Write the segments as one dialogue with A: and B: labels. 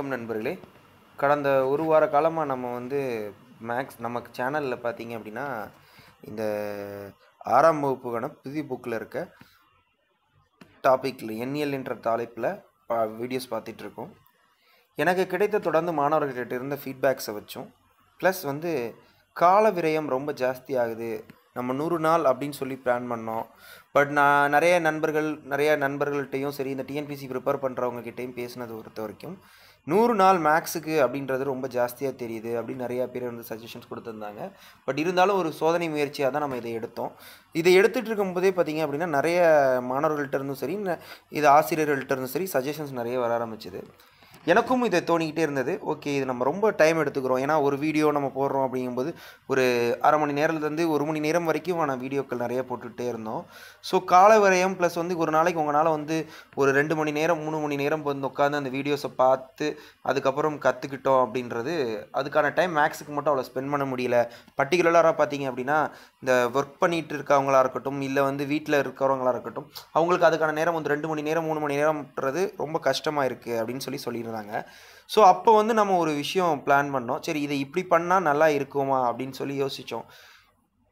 A: வணக்கம் நண்பர்களே கடந்த ஒரு வார காலமாக நம்ம வந்து மேக்ஸ் நமக்கு சேனலில் பார்த்தீங்க அப்படின்னா இந்த ஆறாம் வகுப்புக்கான புதிய புக்கில் இருக்க டாப்பிக்கில் என்எல் என்ற தலைப்பில் பா வீடியோஸ் பார்த்துட்ருக்கோம் எனக்கு கிடைத்த தொடர்ந்து மாணவர்கள்கிட்ட இருந்த ஃபீட்பேக்ஸை வச்சும் ப்ளஸ் வந்து கால விரயம் ரொம்ப ஜாஸ்தி ஆகுது நம்ம நூறு நாள் அப்படின்னு சொல்லி பிளான் பண்ணோம் பட் நான் நிறைய நண்பர்கள் நிறைய நண்பர்கள்ட்டையும் சரி இந்த டிஎன்பிசி ப்ரிப்பேர் பண்ணுறவங்ககிட்டையும் பேசினது பொறுத்த வரைக்கும் நூறு நாள் மேக்ஸுக்கு அப்படின்றது ரொம்ப ஜாஸ்தியாக தெரியுது அப்படின்னு நிறையா பேர் வந்து சஜஷன்ஸ் கொடுத்துருந்தாங்க பட் இருந்தாலும் ஒரு சோதனை முயற்சியாக தான் நம்ம இதை எடுத்தோம் இதை எடுத்துகிட்டு இருக்கும்போதே பார்த்திங்க அப்படின்னா நிறைய மாணவர்கள்ட்ட இருந்தும் சரி இது ஆசிரியர்கள்ட்ட இருந்தும் சரி சஜஷன்ஸ் நிறைய வர ஆரம்பிச்சிது எனக்கும் இதை தோணிக்கிட்டே இருந்தது ஓகே இது நம்ம ரொம்ப டைம் எடுத்துக்கிறோம் ஏன்னா ஒரு வீடியோ நம்ம போடுறோம் அப்படிங்கும்போது ஒரு அரை மணி நேரத்துலேருந்து ஒரு மணி நேரம் வரைக்கும் நான் வீடியோக்கள் நிறைய போட்டுகிட்டே இருந்தோம் ஸோ கால விரயம் ப்ளஸ் வந்து ஒரு நாளைக்கு உங்களால் வந்து ஒரு ரெண்டு மணி நேரம் மூணு மணி நேரம் வந்து உட்காந்து அந்த வீடியோஸை பார்த்து அதுக்கப்புறம் கற்றுக்கிட்டோம் அப்படின்றது அதுக்கான டைம் மேக்ஸுக்கு மட்டும் அவ்வளோ ஸ்பெண்ட் பண்ண முடியல பர்டிகுலராக பார்த்தீங்க அப்படின்னா இந்த ஒர்க் பண்ணிகிட்டு இருக்கவங்களாக இருக்கட்டும் இல்லை வந்து வீட்டில் இருக்கிறவங்களாக இருக்கட்டும் அவங்களுக்கு அதுக்கான நேரம் வந்து ரெண்டு மணி நேரம் மூணு மணி நேரம்ன்றது ரொம்ப கஷ்டமாக இருக்குது அப்படின்னு சொல்லி சொல்லிடுறாங்க சொல்லியிருந்தாங்க ஸோ அப்போ வந்து நம்ம ஒரு விஷயம் பிளான் பண்ணோம் சரி இதை இப்படி பண்ணால் நல்லா இருக்குமா அப்படின்னு சொல்லி யோசித்தோம்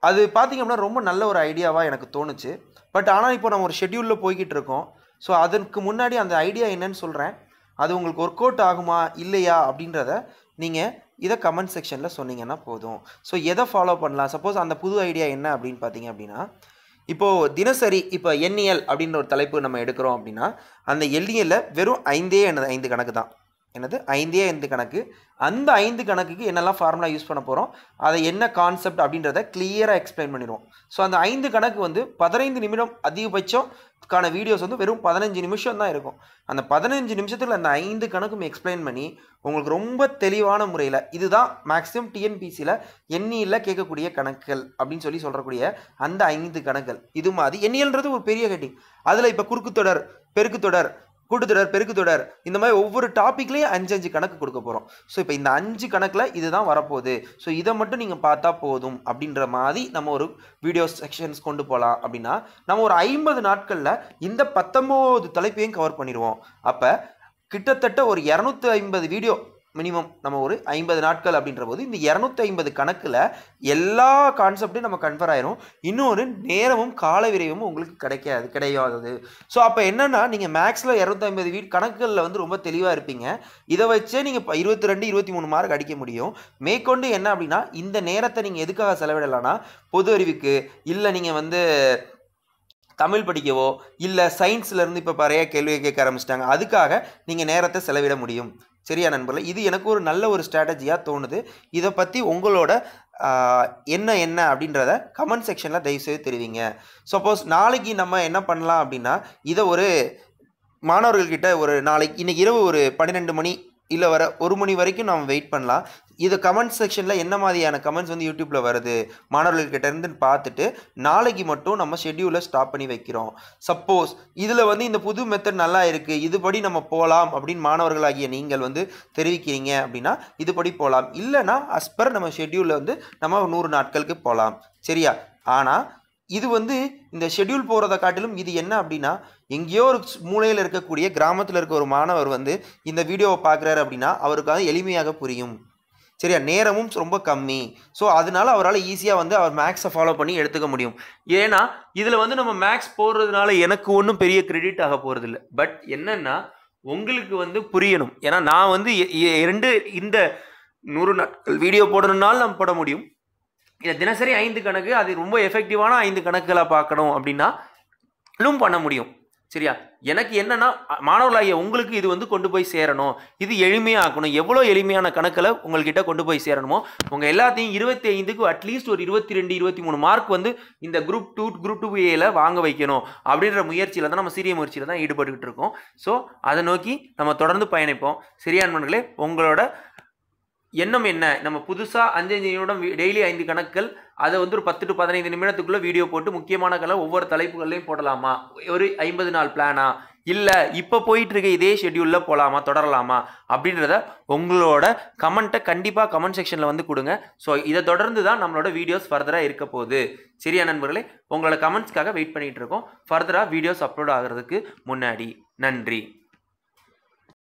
A: அது பார்த்திங்க அப்படின்னா ரொம்ப நல்ல ஒரு ஐடியாவாக எனக்கு தோணுச்சு பட் ஆனால் இப்போ நம்ம ஒரு ஷெட்யூலில் போய்கிட்டு இருக்கோம் ஸோ அதற்கு முன்னாடி அந்த ஐடியா என்னன்னு சொல்கிறேன் அது உங்களுக்கு ஒர்க் அவுட் ஆகுமா இல்லையா அப்படின்றத நீங்கள் இதை கமெண்ட் செக்ஷனில் சொன்னீங்கன்னா போதும் ஸோ எதை ஃபாலோ பண்ணலாம் சப்போஸ் அந்த புது ஐடியா என்ன அப்படின்னு பார்த்தீங்க அப்படின்னா இப்போது தினசரி இப்போ எண்ணியல் அப்படின்ற ஒரு தலைப்பு நம்ம எடுக்கிறோம் அப்படின்னா அந்த எண்ணியலில் வெறும் ஐந்தே எனது ஐந்து கணக்கு தான் என்னது ஐந்தே ஐந்து கணக்கு அந்த ஐந்து கணக்குக்கு என்னெல்லாம் ஃபார்முலா யூஸ் பண்ண போகிறோம் அதை என்ன கான்செப்ட் அப்படின்றத கிளியராக எக்ஸ்பிளைன் பண்ணிடுவோம் ஸோ அந்த ஐந்து கணக்கு வந்து பதினைந்து நிமிடம் அதிகபட்சம் வீடியோஸ் வந்து வெறும் பதினஞ்சு நிமிஷம் தான் இருக்கும் அந்த பதினஞ்சு நிமிஷத்தில் அந்த ஐந்து கணக்கும் எக்ஸ்பிளைன் பண்ணி உங்களுக்கு ரொம்ப தெளிவான முறையில் இதுதான் மேக்ஸிமம் டிஎன்பிசியில் எண்ணியில் கேட்கக்கூடிய கணக்குகள் அப்படின்னு சொல்லி சொல்கிறக்கூடிய அந்த ஐந்து கணக்குகள் இது மாதிரி எண்ணியல்ன்றது ஒரு பெரிய கட்டிங் அதில் இப்போ குறுக்கு குறுக்குத்தொடர் பெருக்குத்தொடர் கூட்டுத்தொடர் பெருக்குத்தொடர் இந்த மாதிரி ஒவ்வொரு டாப்பிக்லேயும் அஞ்சு அஞ்சு கணக்கு கொடுக்க போகிறோம் ஸோ இப்போ இந்த அஞ்சு கணக்கில் இதுதான் வரப்போகுது ஸோ இதை மட்டும் நீங்கள் பார்த்தா போதும் அப்படின்ற மாதிரி நம்ம ஒரு வீடியோ செக்ஷன்ஸ் கொண்டு போகலாம் அப்படின்னா நம்ம ஒரு ஐம்பது நாட்களில் இந்த பத்தொம்போது தலைப்பையும் கவர் பண்ணிடுவோம் அப்போ கிட்டத்தட்ட ஒரு இரநூத்தி ஐம்பது வீடியோ மினிமம் நம்ம ஒரு ஐம்பது நாட்கள் அப்படின்ற போது இந்த இரநூத்தி ஐம்பது கணக்கில் எல்லா கான்செப்டையும் நம்ம கன்ஃபர் ஆயிரும் இன்னொரு நேரமும் கால விரைவும் உங்களுக்கு கிடைக்காது கிடையாது ஸோ அப்போ என்னென்னா நீங்கள் மேக்ஸில் இரநூத்தி ஐம்பது வீட் கணக்குகளில் வந்து ரொம்ப தெளிவாக இருப்பீங்க இதை வச்சே நீங்கள் இப்போ இருபத்தி ரெண்டு இருபத்தி மூணு மார்க் அடிக்க முடியும் மேற்கொண்டு என்ன அப்படின்னா இந்த நேரத்தை நீங்கள் எதுக்காக செலவிடலாம்னா பொது அறிவுக்கு இல்லை நீங்கள் வந்து தமிழ் படிக்கவோ இல்லை சயின்ஸ்லேருந்து இப்போ நிறைய கேள்வியை கேட்க ஆரம்பிச்சிட்டாங்க அதுக்காக நீங்கள் நேரத்தை செலவிட முடியும் சரியா நண்பர்களே இது எனக்கு ஒரு நல்ல ஒரு ஸ்ட்ராட்டஜியாக தோணுது இதை பற்றி உங்களோட என்ன என்ன அப்படின்றத கமெண்ட் செக்ஷனில் தயவுசெய்து தெரிவிங்க சப்போஸ் நாளைக்கு நம்ம என்ன பண்ணலாம் அப்படின்னா இதை ஒரு மாணவர்கள்கிட்ட ஒரு நாளைக்கு இன்றைக்கி இரவு ஒரு பன்னிரெண்டு மணி இல்லை வர ஒரு மணி வரைக்கும் நம்ம வெயிட் பண்ணலாம் இது கமெண்ட் செக்ஷனில் என்ன மாதிரியான கமெண்ட்ஸ் வந்து யூடியூப்பில் வருது மாணவர்கள்கிட்ட இருந்து பார்த்துட்டு நாளைக்கு மட்டும் நம்ம ஷெட்யூலை ஸ்டாப் பண்ணி வைக்கிறோம் சப்போஸ் இதில் வந்து இந்த புது மெத்தட் நல்லா இருக்குது இதுபடி நம்ம போகலாம் அப்படின்னு மாணவர்களாகிய நீங்கள் வந்து தெரிவிக்கிறீங்க அப்படின்னா இதுபடி போகலாம் இல்லைனா அஸ்பர் நம்ம ஷெட்யூலில் வந்து நம்ம நூறு நாட்களுக்கு போகலாம் சரியா ஆனால் இது வந்து இந்த ஷெட்யூல் போகிறத காட்டிலும் இது என்ன அப்படின்னா எங்கேயோ ஒரு மூலையில் இருக்கக்கூடிய கிராமத்தில் இருக்க ஒரு மாணவர் வந்து இந்த வீடியோவை பார்க்குறாரு அப்படின்னா அவருக்காக எளிமையாக புரியும் சரியா நேரமும் ரொம்ப கம்மி ஸோ அதனால அவரால் ஈஸியாக வந்து அவர் மேக்ஸை ஃபாலோ பண்ணி எடுத்துக்க முடியும் ஏன்னா இதில் வந்து நம்ம மேக்ஸ் போடுறதுனால எனக்கு ஒன்றும் பெரிய கிரெடிட் ஆக போகிறது இல்லை பட் என்னென்னா உங்களுக்கு வந்து புரியணும் ஏன்னா நான் வந்து ரெண்டு இந்த நூறு நாட்கள் வீடியோ போடணும்னாலும் நம்ம போட முடியும் இதை தினசரி ஐந்து கணக்கு அது ரொம்ப எஃபெக்டிவான ஐந்து கணக்குகளை பார்க்கணும் அப்படின்னா பண்ண முடியும் சரியா எனக்கு என்னன்னா மாணவர்களாகிய உங்களுக்கு இது வந்து கொண்டு போய் சேரணும் இது எளிமையாக்கணும் எவ்வளோ எளிமையான கணக்கில் உங்கள்கிட்ட கொண்டு போய் சேரணுமோ உங்கள் எல்லாத்தையும் இருபத்தி ஐந்துக்கு அட்லீஸ்ட் ஒரு இருபத்தி ரெண்டு இருபத்தி மூணு மார்க் வந்து இந்த குரூப் டூ குரூப் டூ ஏல வாங்க வைக்கணும் அப்படின்ற முயற்சியில் தான் நம்ம சிறிய முயற்சியில் தான் ஈடுபட்டுக்கிட்டு இருக்கோம் ஸோ அதை நோக்கி நம்ம தொடர்ந்து பயணிப்போம் சரியான உங்களோட எண்ணம் என்ன நம்ம புதுசாக அஞ்சஞ்சு நிமிடம் டெய்லி ஐந்து கணக்குகள் அதை வந்து ஒரு பத்து டு பதினைந்து நிமிடத்துக்குள்ளே வீடியோ போட்டு முக்கியமான கலை ஒவ்வொரு தலைப்புகள்லையும் போடலாமா ஒரு ஐம்பது நாள் பிளானா இல்லை இப்போ போயிட்டுருக்க இதே ஷெடியூலில் போகலாமா தொடரலாமா அப்படின்றத உங்களோட கமெண்ட்டை கண்டிப்பாக கமெண்ட் செக்ஷனில் வந்து கொடுங்க ஸோ இதை தொடர்ந்து தான் நம்மளோட வீடியோஸ் ஃபர்தராக இருக்க போகுது சரியா நண்பர்களே உங்களோட கமெண்ட்ஸ்க்காக வெயிட் பண்ணிகிட்டு இருக்கோம் ஃபர்தராக வீடியோஸ் அப்லோட் ஆகிறதுக்கு முன்னாடி நன்றி